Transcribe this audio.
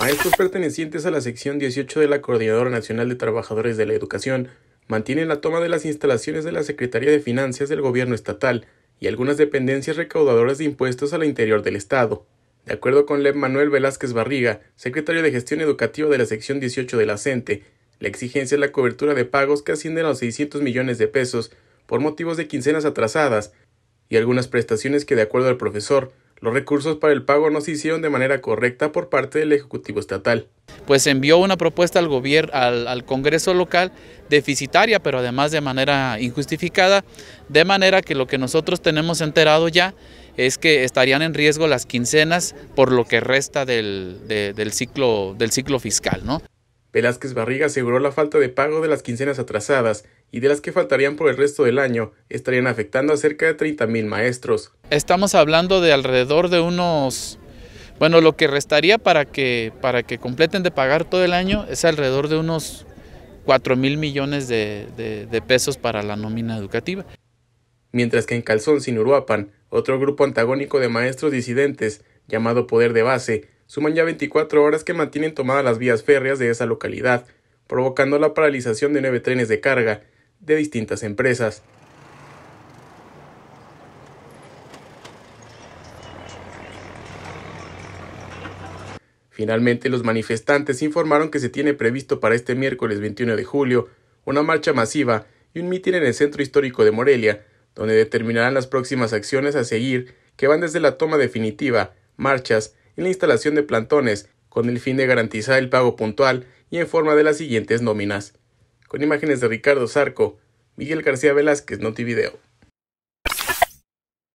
Maestros pertenecientes a la sección 18 de la Coordinadora Nacional de Trabajadores de la Educación mantienen la toma de las instalaciones de la Secretaría de Finanzas del Gobierno Estatal y algunas dependencias recaudadoras de impuestos al interior del Estado. De acuerdo con Lev Manuel Velázquez Barriga, secretario de Gestión Educativa de la sección 18 de la CENTE, la exigencia es la cobertura de pagos que ascienden a los 600 millones de pesos por motivos de quincenas atrasadas y algunas prestaciones que, de acuerdo al profesor, los recursos para el pago no se hicieron de manera correcta por parte del Ejecutivo Estatal. Pues envió una propuesta al, gobierno, al, Congreso local deficitaria, pero además de manera injustificada, de manera que lo que nosotros tenemos enterado ya es que estarían en riesgo las quincenas por lo que resta del, ciclo, del ciclo fiscal. ¿no? Velázquez Barriga aseguró la falta de pago de las quincenas atrasadas y de las que faltarían por el resto del año, estarían afectando a cerca de 30.000 maestros. Estamos hablando de alrededor de unos, bueno, lo que restaría para que, para que completen de pagar todo el año es alrededor de unos 4 mil millones de, pesos para la nómina educativa. Mientras que en Calzón, sin Uruapan, otro grupo antagónico de maestros disidentes, llamado Poder de Base, suman ya 24 horas que mantienen tomadas las vías férreas de esa localidad, provocando la paralización de nueve trenes de carga de distintas empresas. Finalmente, los manifestantes informaron que se tiene previsto para este miércoles 21 de julio una marcha masiva y un mitin en el centro histórico de Morelia, donde determinarán las próximas acciones a seguir, que van desde la toma definitiva, marchas y la instalación de plantones, con el fin de garantizar el pago puntual y en forma de las siguientes nóminas con imágenes de Ricardo Zarco, Miguel García Velázquez, Video.